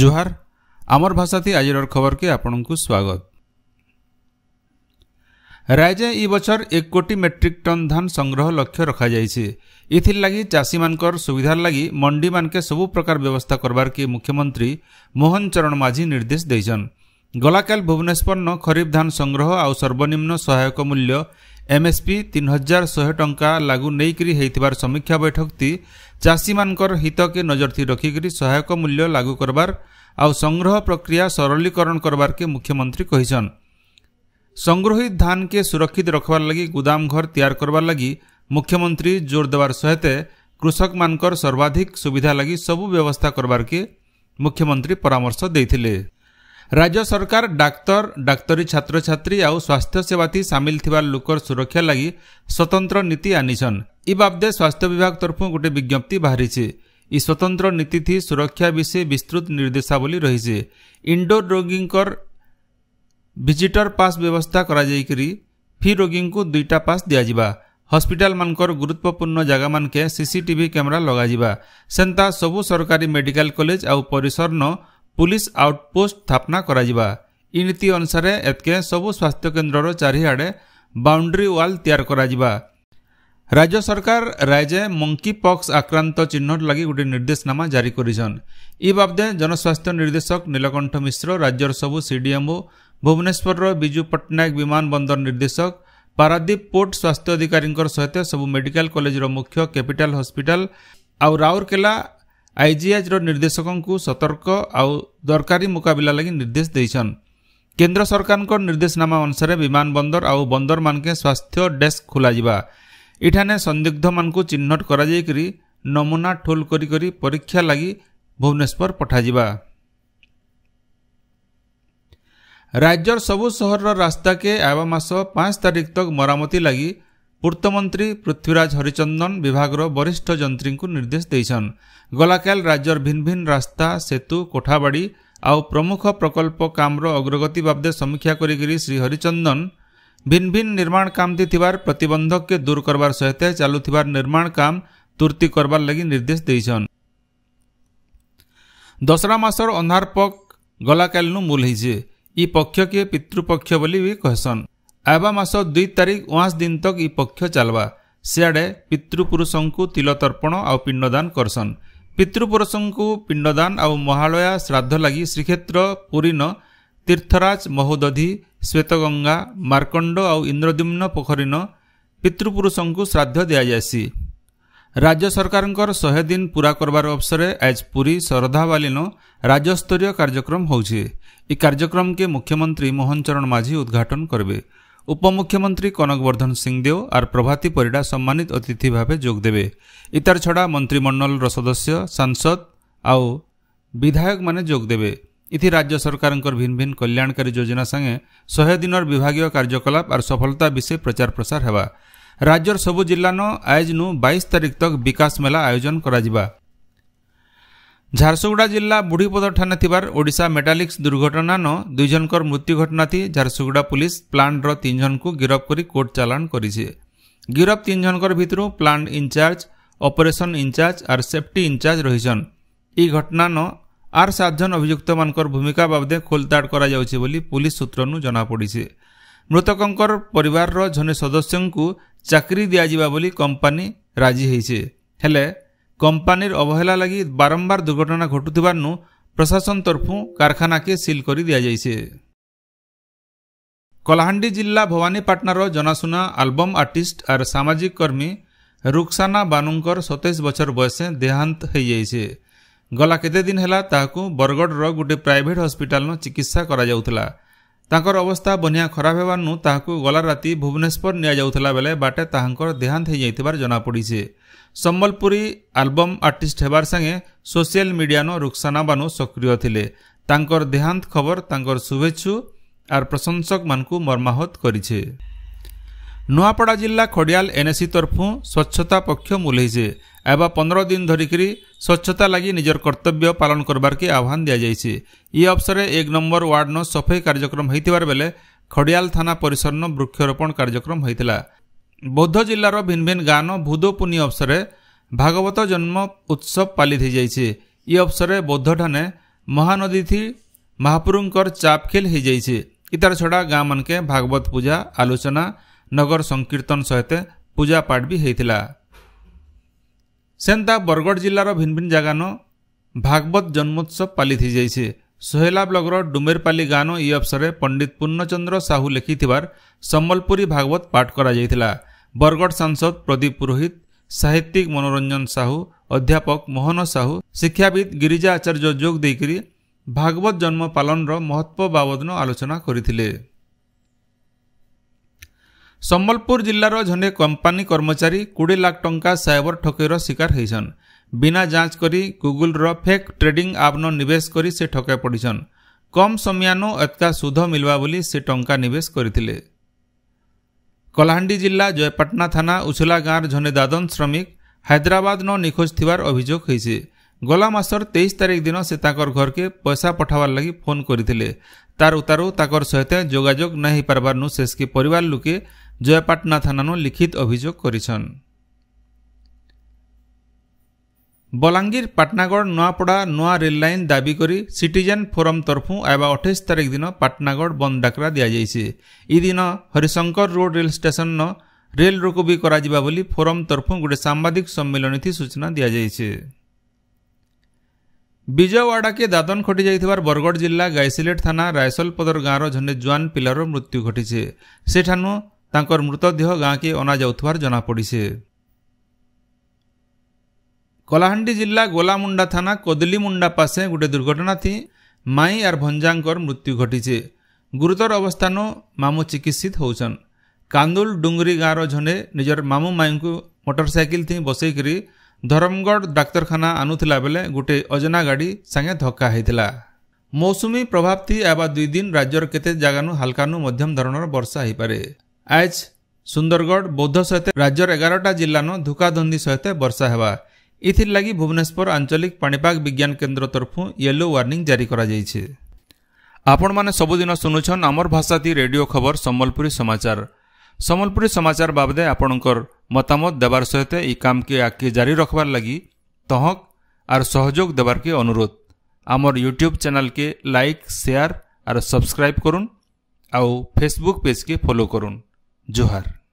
ଜୁହାର ଆମର ଭାଷାତି ଆଜିର ଖବରକେ ଆପଣଙ୍କୁ ସ୍ୱାଗତ ରାଇଜେ ଇ ବଛର ଏକ କୋଟି ମେଟ୍ରିକ୍ ଟନ୍ ଧାନ ସଂଗ୍ରହ ଲକ୍ଷ୍ୟ ରଖାଯାଇଛି ଇଥିର୍ ଲାଗି ଚାଷୀମାନଙ୍କର ସୁବିଧାର ଲାଗି ମଣ୍ଡିମାନକେ ସବୁ ପ୍ରକାର ବ୍ୟବସ୍ଥା କରବାର୍କେ ମୁଖ୍ୟମନ୍ତ୍ରୀ ମୋହନ ଚରଣ ମାଝୀ ନିର୍ଦ୍ଦେଶ ଦେଇଛନ୍ ଗଲାକାଲ ଭୁବନେଶ୍ୱରନ ଖରିଫ୍ ଧାନ ସଂଗ୍ରହ ଆଉ ସର୍ବନିମ୍ନ ସହାୟକ ମୂଲ୍ୟ ଏମ୍ଏସ୍ପି ତିନି ହଜାର ଶହେ ଟଙ୍କା ଲାଗୁ ନେଇକରି ହେଇଥିବାର ସମୀକ୍ଷା ବୈଠକଟି चासी हितके नजर सहायक मूल्य लागू संग्रह प्रक्रिया सरलीकरण मुख्यमंत्री गर्मन्त्री संग्रहित धान के सुरक्षित रि गोदाम घर तयार गरी मुख्यमंत्री जोर दबार सहित कृषक सर्वाधिक सुविधा लागि सब् व्यवस्था मुख्यमंत्री परामर्श राज्य सरकार डाक्तर डाक्तरी छात्र छात्री आउ स्वास्थ्य सेवा थी सामिल थिबार लोकर सुरक्षा लागि स्वतंत्र नीति आनिछन् इ बाबदे स्वास्थ्य विभाग तरफ गोटे विज्ञप्ति बाहिरिछि इ स्वतन्त्र नीति थि सुरक्षा विषय विस्तृत निर्देशावली रही रहिछि इन्डोर रोगींकर ଭିଜିଟର ପାସ୍ ବ୍ୟବସ୍ଥା କରାଯାଇକରି ଫି ରୋଗୀଙ୍କୁ ଦୁଇଟା ପାସ୍ ଦିଆଯିବା ହସ୍ପିଟାଲମାନଙ୍କର ଗୁରୁତ୍ୱପୂର୍ଣ୍ଣ ଜାଗାମାନକେ ସିସିଟିଭି କ୍ୟାମେରା ଲଗାଯିବା ସେନ୍ତା ସବୁ सरकारी मेडिकल କଲେଜ आउ ପରିସରନ ପୁଲିସ୍ ଆଉଟ୍ପୋଷ୍ଟ ସ୍ଥାପନା କରାଯିବା ଏହି ନୀତି ଅନୁସାରେ ଏତ୍କେ ସବୁ ସ୍ୱାସ୍ଥ୍ୟକେନ୍ଦ୍ରର ଚାରିଆଡ଼େ ବାଉଣ୍ଡ୍ରି ୱାଲ୍ ତିଆରି କରାଯିବା ରାଜ୍ୟ ସରକାର ରାଇଜେ ମଙ୍କି ପକ୍ସ ଆକ୍ରାନ୍ତ ଚିହ୍ନଟ ଲାଗି ଗୋଟିଏ ନିର୍ଦ୍ଦେଶନାମା ଜାରି କରିଛନ୍ ଇ ବାବଦେ ଜନସ୍ୱାସ୍ଥ୍ୟ ନିର୍ଦ୍ଦେଶକ ନୀଳକଣ୍ଠ ମିଶ୍ର ରାଜ୍ୟର ସବୁ ସିଡିଏମ୍ଓ ଭୁବନେଶ୍ୱରର ବିଜୁ ପଟ୍ଟନାୟକ ବିମାନ ବନ୍ଦର ନିର୍ଦ୍ଦେଶକ ପାରାଦୀପ ପୋର୍ଟ ସ୍ୱାସ୍ଥ୍ୟ ଅଧିକାରୀଙ୍କର ସହିତ ସବୁ ମେଡିକାଲ କଲେଜର ମୁଖ୍ୟ କ୍ୟାପିଟାଲ ହସ୍ପିଟାଲ ଆଉ ରାଉରକେଲା ଆଇଜିଆଜ୍ର ନିର୍ଦ୍ଦେଶକଙ୍କୁ ସତର୍କ ଆଉ ଦରକାରୀ ମୁକାବିଲା ଲାଗି ନିର୍ଦ୍ଦେଶ ଦେଇଛନ୍ କେନ୍ଦ୍ର ସରକାରଙ୍କ ନିର୍ଦ୍ଦେଶନାମା ଅନୁସାରେ ବିମାନ ବନ୍ଦର ଆଉ ବନ୍ଦରମାନଙ୍କେ ସ୍ୱାସ୍ଥ୍ୟ ଡେସ୍କ ଖୋଲାଯିବା ଏଠାନେ ସନ୍ଦିଗ୍ଧମାନଙ୍କୁ ଚିହ୍ନଟ କରାଯାଇକରି ନମୁନା କରି କରି ପରୀକ୍ଷା ଲାଗି ଭୁବନେଶ୍ୱର ପଠାଯିବା ରାଜ୍ୟର ସବୁ ସହରର ରାସ୍ତାକେ ଆଇବା ମାସ ପାଞ୍ଚ ତାରିଖ ତକ ମରାମତି ଲାଗି पूर्तमन्त्री पृथ्वीराज हरिचन्दन विभाग र वरिष्ठ निर्देश निर्देशछन् गलाककाल राज्य भिन्भिन् रास्ता सेतु कोठाबाडी आउ प्रमुख प्रकल्प कामरो अग्रगति बाबे समीक्षा गरि श्री हरिचन्दन भिन्भिन् निर्माणका थिबन्धके दूरक सहित चालु निर्माण काम तुर्तिरलागि निर्देश दसरा मास र अहार पक् गलाकलु मुलहे इ पक्षकिए पितृपक्षसन् ଆବା ମାସ ଦୁଇ ତାରିଖ ଉଆଁସ ଦିନ ତକ ଇ ପକ୍ଷ ଚାଲ୍ବା ସିଆଡ଼େ ପିତୃପୁରୁଷଙ୍କୁ ତିଲତର୍ପଣ ଆଉ ପିଣ୍ଡଦାନ କରସନ୍ ପିତୃପୁରୁଷଙ୍କୁ ପିଣ୍ଡଦାନ ଆଉ ମହାଳୟା ଶ୍ରାଦ୍ଧ ଲାଗି ଶ୍ରୀକ୍ଷେତ୍ର ପୁରୀନ ତୀର୍ଥରାଜ ମହୋଦଧି ଶ୍ୱେତଗଙ୍ଗା ମାର୍କଣ୍ଡ ଆଉ ଇନ୍ଦ୍ରଦିମ୍ନ ପୋଖରୀନ ପିତୃପୁରୁଷଙ୍କୁ ଶ୍ରାଦ୍ଧ ଦିଆଯାଇସି ରାଜ୍ୟ ସରକାରଙ୍କର ଶହେ ଦିନ ପୂରା କରବାର ଅବସରରେ ଆଜ୍ ପୁରୀ ଶ୍ରଦ୍ଧାବାଲିନ ରାଜ୍ୟସ୍ତରୀୟ କାର୍ଯ୍ୟକ୍ରମ ହେଉଛି ଏହି କାର୍ଯ୍ୟକ୍ରମକେ ମୁଖ୍ୟମନ୍ତ୍ରୀ ମୋହନ ଚରଣ ମାଝୀ ଉଦ୍ଘାଟନ କରିବେ उपमुख्यमंत्री कनकवर्धन सिंहदेव आर प्रभाती परिडा सम्मानित अतिथि भाव जोगदेवे इतार छड़ा मंत्रिमंडल सदस्य सांसद आउ विधायक मैंने जोगदेवे इति राज्य सरकार भिन्न भिन्न कल्याणकारी योजना सागे शहे दिन विभाग कार्यकलाप आर सफलता विषय प्रचार प्रसार होगा राज्यर सबू जिल्लान आज नु बैश तक विकास मेला आयोजन करा ঝারসুগুড়া জেলা বুড়িপদ থানা থাকার ওড়শা মেটালিক্স দুর্ঘটনান দুইজনকর মৃত্যু ঘটনাটি ঝারসুগুড়া পুলিশ প্লান্টর তিনজনক গিরফ করে কোর্ট চালাণ করেছে গিরফ তিনজনকর ভিতর প্লান্ট ইনচার্জ অপরেসন ইনচার্জ আর সেফটি ইনচার্জ রয়েছেন এই ঘটনান আর সাতজন অভিযুক্ত মানকর ভূমিকা বাবদে খোলতাড় করা যাচ্ছে বলে পুলিশ সূত্রনু জনাপড়ছে মৃতকঙ্কর পরিবারর জনে সদস্যঙ্কু চাকরি দিয়া বলি কোম্পানি রাজি হয়েছে হলে କମ୍ପାନୀର ଅବହେଲା ଲାଗି ବାରମ୍ବାର ଦୁର୍ଘଟଣା ଘଟୁଥିବାର୍ନୁ ପ୍ରଶାସନ ତରଫୁ କାରଖାନାକେ ସିଲ୍ କରି ଦିଆଯାଇଛେ କଲାହାଣ୍ଡି ଜିଲ୍ଲା ଭବାନୀପାଟଣାର ଜଣାଶୁଣା ଆଲବମ୍ ଆର୍ଟିଷ୍ଟ ଆର୍ ସାମାଜିକ କର୍ମୀ ରୁକ୍ସାନା ବାନୁଙ୍କର ସତେଇଶ ବଛର ବୟସେ ଦେହାନ୍ତ ହେଇଯାଇଛେ ଗଲା କେତେଦିନ ହେଲା ତାହାକୁ ବରଗଡ଼ର ଗୋଟିଏ ପ୍ରାଇଭେଟ୍ ହସ୍ପିଟାଲନ ଚିକିତ୍ସା କରାଯାଉଥିଲା ତାଙ୍କର ଅବସ୍ଥା ବନ୍ୟା ଖରାପ ହେବାର୍ନୁ ତାହାକୁ ଗଲା ରାତି ଭୁବନେଶ୍ୱର ନିଆଯାଉଥିଲା ବେଳେ ବାଟେ ତାହାଙ୍କର ଦେହାନ୍ତ ହୋଇଯାଇଥିବାର ଜଣାପଡ଼ିଛି ସମ୍ବଲପୁରୀ ଆଲବମ୍ ଆର୍ଟିଷ୍ଟ ହେବାର ସାଙ୍ଗେ ସୋସିଆଲ ମିଡ଼ିଆନ ରୁକ୍ସାନା ବାନୁ ସକ୍ରିୟ ଥିଲେ ତାଙ୍କର ଦେହାନ୍ତ ଖବର ତାଙ୍କର ଶୁଭେଚ୍ଛୁ ଆର୍ ପ୍ରଶଂସକମାନଙ୍କୁ ମର୍ମାହତ କରିଛି ନୂଆପଡ଼ା ଜିଲ୍ଲା ଖଡ଼ିଆଲ ଏନ୍ଏସି ତରଫୁ ସ୍ୱଚ୍ଛତା ପକ୍ଷ ମୁଲେଇଛେ एवं पंद्रह दिन धरिकी स्वच्छता लगी निजर कर्तव्य पालन करबार के आह्वान दि जाइए ये अवसर एक नंबर वार्ड न सफाई कार्यक्रम होतार बेले खड़ियाल थाना परिसर वृक्षरोपण कार्यक्रम होता बौद्ध जिलार भिन्न भिन्न गाँ न अवसर भागवत जन्म उत्सव पालित हो जाइए ये अवसर बौद्ध ठाने महानदी थी महापुरुंकर चापखेल हो जाइए इतार छड़ा गाँ मन के भागवत पूजा आलोचना नगर संकीर्तन सहित पूजा पाठ भी होता ସେନ୍ତା ବରଗଡ଼ ଜିଲ୍ଲାର ଭିନ୍ ଭିନ୍ ଜାଗାନ ଭାଗବତ ଜନ୍ମୋତ୍ସବ ପାଲି ହେଇଯାଇଛେ ସୋହେଲା ବ୍ଲକର ଡୁମେରପାଲି ଗାଁନ ଏହି ଅବସରରେ ପଣ୍ଡିତ ପୂର୍ଣ୍ଣଚନ୍ଦ୍ର ସାହୁ ଲେଖିଥିବାର ସମ୍ବଲପୁରୀ ଭାଗବତ ପାଠ କରାଯାଇଥିଲା ବରଗଡ଼ ସାଂସଦ ପ୍ରଦୀପ ପୁରୋହିତ ସାହିତ୍ୟିକ ମନୋରଞ୍ଜନ ସାହୁ ଅଧ୍ୟାପକ ମୋହନ ସାହୁ ଶିକ୍ଷାବିତ୍ ଗିରିଜା ଆଚାର୍ଯ୍ୟ ଯୋଗ ଦେଇକରି ଭାଗବତ ଜନ୍ମ ପାଳନର ମହତ୍ଵ ବାବଦନ ଆଲୋଚନା କରିଥିଲେ ସମ୍ବଲପୁର ଜିଲ୍ଲାର ଜଣେ କମ୍ପାନୀ କର୍ମଚାରୀ କୋଡ଼ିଏ ଲାଖ ଟଙ୍କା ସାଇବର ଠକେଇର ଶିକାର ହୋଇଛନ୍ ବିନା ଯାଞ୍ଚ କରି ଗୁଗୁଲର ଫେକ୍ ଟ୍ରେଡିଂ ଆପ୍ନ ନିବେଶ କରି ସେ ଠକେ ପଡ଼ିଛନ୍ କମ୍ ସମୟାନୁ ଏତକା ସୁଧ ମିଳିବା ବୋଲି ସେ ଟଙ୍କା ନିବେଶ କରିଥିଲେ କଳାହାଣ୍ଡି ଜିଲ୍ଲା ଜୟପାଟନା ଥାନା ଉଛଲା ଗାଁର ଜଣେ ଦାଦନ ଶ୍ରମିକ ହାଇଦ୍ରାବାଦନ ନିଖୋଜ ଥିବାର ଅଭିଯୋଗ ହୋଇଛି ଗଲା ମାସର ତେଇଶ ତାରିଖ ଦିନ ସେ ତାଙ୍କର ଘରକେ ପଇସା ପଠାବାର୍ ଲାଗି ଫୋନ୍ କରିଥିଲେ ତାର ଉତାରୁ ତାଙ୍କର ସହିତ ଯୋଗାଯୋଗ ନାଇଁ ହୋଇପାରବାରନୁ ଶେଷକି ପରିବାର ଲୋକେ জয়পাটনা থানানু লিখিত অভিযোগ করেছেন বলাঙ্গীর পাটনাগড় নয়াপড়া নয়া রেল লাইন দাবি করে সিটিজেন ফোরম তরফু আইবা অঠেইশ তারিখ দিন পাটনাগড় বন্ধ ডাকরা দিয়াযাইছে এই দিন Harishankar road rail station rail রোকু বি করা বলি ফোরম তরফু গোটে সাংবাদিক সম্মিলনীতে সূচনা দিয়াযাইছে ବିଜୟୱାଡ଼ାକେ ଦାଦନ ଘଟିଯାଇଥିବାର ବରଗଡ଼ ଜିଲ୍ଲା ଗାଇସିଲେଟ ଥାନା ରାଇସଲପଦର ଗାଁର ଜଣେ ଯୁଆନ ପିଲାର ମୃତ୍ୟୁ ଘଟିଛି ସେଠାରୁ ତାଙ୍କର ମୃତଦେହ ଗାଁକେ ଅଣାଯାଉଥିବାର ଜଣାପଡ଼ିଛେ କଳାହାଣ୍ଡି ଜିଲ୍ଲା ଗୋଲାମୁଣ୍ଡା ଥାନା କଦଲିମୁଣ୍ଡା ପାଶେ ଗୋଟେ ଦୁର୍ଘଟଣା ଥି ମାଇଁ ଆର୍ ଭଞ୍ଜାଙ୍କର ମୃତ୍ୟୁ ଘଟିଛେ ଗୁରୁତର ଅବସ୍ଥାନ ମାମୁଁ ଚିକିତ୍ସିତ ହେଉଛନ୍ କାନ୍ଦୁଲ ଡୁଙ୍ଗୁରି ଗାଁର ଜଣେ ନିଜର ମାମୁ ମାଇଙ୍କୁ ମୋଟରସାଇକେଲ ଥି ବସେଇକରି ଧରମଗଡ଼ ଡାକ୍ତରଖାନା ଆଣୁଥିଲା ବେଳେ ଗୋଟେ ଅଜନା ଗାଡ଼ି ସାଙ୍ଗେ ଧକ୍କା ହେଇଥିଲା ମୌସୁମୀ ପ୍ରଭାବ ଥି ଏବା ଦୁଇ ଦିନ ରାଜ୍ୟର କେତେ ଜାଗାନୁ ହାଲକାନୁ ମଧ୍ୟମ ଧରଣର ବର୍ଷା ହେଇପାରେ આજ સુંદરગઢ બૌદ્ધ સહિત રાજ્યર એગારટા જિલ્લાનો ધુકાધંધી સહિત ବର୍ଷା ହେବା ଏଥିର୍ଲାଗି ଭୁବନେଶ୍ୱର ଆଞ୍ଚଳିକ ପାଣିପାଗ ବିଜ୍ଞାନ କେନ୍ଦ୍ର ତରଫୁ ୟେଲୋ ୱାର୍ଣ୍ଣିଂ ଜାରି କରାଯାଇଛି ଆପଣମାନେ ସବୁଦିନ ଶୁଣୁଛନ୍ ଆମର ଭାଷାତି ରେଡିଓ ଖବର ସମ୍ବଲପୁରୀ ସମାଚାର ସମ୍ବଲପୁରୀ ସମାଚାର ବାବଦେ ଆପଣଙ୍କର ମତାମତ ଦେବାର ସହିତ ଏହି କାମକେ ଆଗକେ ଜାରି ରଖବାର୍ ଲାଗି ତହକ ଆର୍ ସହଯୋଗ ଦେବାର୍କେ ଅନୁରୋଧ ଆମର ୟୁଟ୍ୟୁବ୍ ଚ୍ୟାନେଲ୍କେ ଲାଇକ୍ ସେୟାର ଆର୍ ସବସ୍କ୍ରାଇବ୍ କରୁନ୍ ଆଉ ଫେସବୁକ୍ ପେଜ୍କେ ଫଲୋ କରୁନ୍ जोहर